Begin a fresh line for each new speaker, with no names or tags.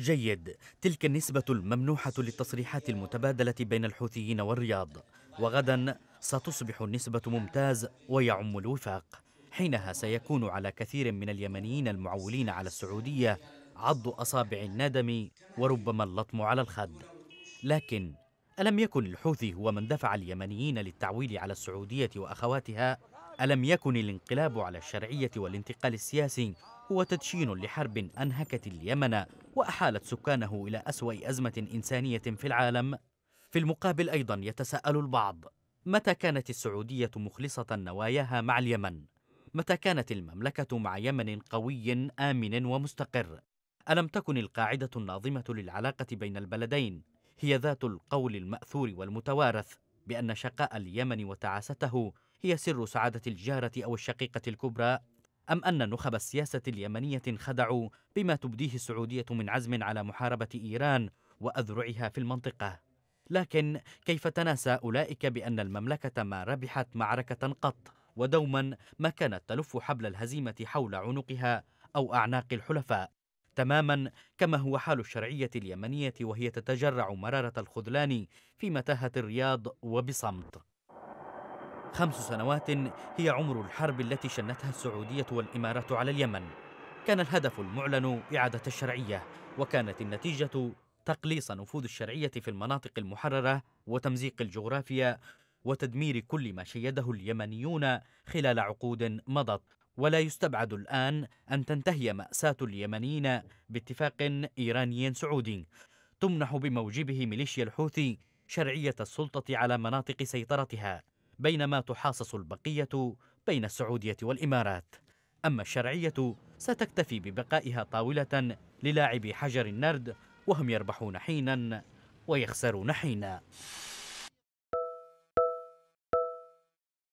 جيد تلك النسبة الممنوحة للتصريحات المتبادلة بين الحوثيين والرياض وغدا ستصبح النسبة ممتاز ويعم الوفاق حينها سيكون على كثير من اليمنيين المعولين على السعودية عض أصابع الندم وربما اللطم على الخد لكن ألم يكن الحوثي هو من دفع اليمنيين للتعويل على السعودية وأخواتها؟ ألم يكن الانقلاب على الشرعية والانتقال السياسي هو تدشين لحرب أنهكت اليمن وأحالت سكانه إلى أسوأ أزمة إنسانية في العالم في المقابل أيضا يتساءل البعض متى كانت السعودية مخلصة نواياها مع اليمن؟ متى كانت المملكة مع يمن قوي آمن ومستقر؟ ألم تكن القاعدة الناظمة للعلاقة بين البلدين هي ذات القول المأثور والمتوارث بأن شقاء اليمن وتعاسته هي سر سعادة الجارة أو الشقيقة الكبرى أم أن نخب السياسة اليمنية انخدعوا بما تبديه السعودية من عزم على محاربة إيران وأذرعها في المنطقة؟ لكن كيف تناسى أولئك بأن المملكة ما ربحت معركة قط ودوما ما كانت تلف حبل الهزيمة حول عنقها أو أعناق الحلفاء تماما كما هو حال الشرعية اليمنية وهي تتجرع مرارة الخذلان في متاهة الرياض وبصمت خمس سنوات هي عمر الحرب التي شنتها السعودية والإمارات على اليمن كان الهدف المعلن إعادة الشرعية وكانت النتيجة تقليص نفوذ الشرعية في المناطق المحررة وتمزيق الجغرافيا وتدمير كل ما شيده اليمنيون خلال عقود مضت ولا يستبعد الآن أن تنتهي مأساة اليمنيين باتفاق إيراني سعودي تمنح بموجبه ميليشيا الحوثي شرعية السلطة على مناطق سيطرتها بينما تحاصص البقية بين السعودية والإمارات أما الشرعية ستكتفي ببقائها طاولة للاعبي حجر النرد وهم يربحون حينا ويخسرون حينا